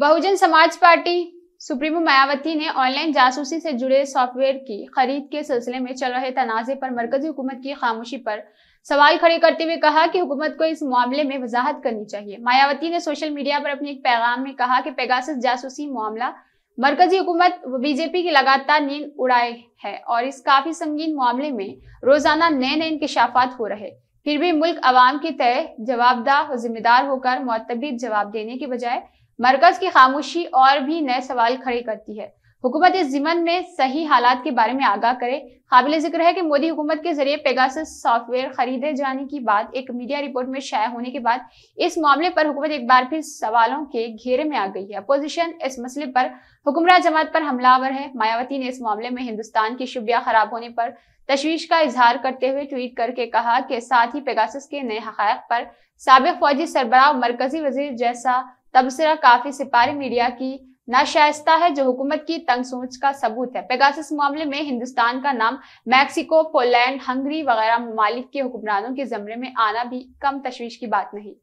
बहुजन समाज party supremo Mayawati ने online जासूसी से जुड़े सॉफ्टवेयर की खरीद के सिलसिले में चल रहे तनाजे पर मरकजी हुकूमत की खामोशी पर सवाल खड़े करते हुए कहा कि हुकूमत को इस मामले में वजाहत करनी चाहिए मायावती ने सोशल मीडिया पर अपने एक पैगाम में कहा कि पेगासस जासूसी मामला मरकजी हुकूमत बीजेपी की लगातार नींद उड़ाए है और इस काफी संगीन मामले में रोजाना नए नए इंकशाफात हो रहे फिर भी मुल्क अवाम की तय जवाबदार और जिम्मेदार होकर मतबी जवाब देने के बजाय मरकज की खामोशी और भी नए सवाल खड़े करती है हुकूमत इस जिमन में सही हालात के बारे में आगाह करे काबिल जिक्र है कि मोदी हुकूमत के जरिए पेगास सॉफ्टवेयर खरीदे जाने की बात एक मीडिया रिपोर्ट में शाया होने के बाद इस मामले पर हुकूमत एक बार फिर सवालों के घेरे में आ गई है अपोजिशन इस मसले पर हुक्मरान जमात पर हमलावर है मायावती ने इस मामले में हिंदुस्तान की शुभिया खराब होने पर तशवीश का इजहार करते हुए ट्वीट करके कहा कि साथ ही पेगास के नए हक पर सबक फौजी सरबराह मरकजी वजीर जैसा तबसरा काफी सिपाही मीडिया की नाशाइस्ता है जो हुकूमत की तंग सोच का सबूत है पेगासस मामले में हिंदुस्तान का नाम मैक्सिको पोलैंड हंगरी वगैरह ममालिक के हुक्मरानों के जमरे में आना भी कम तशवीश की बात नहीं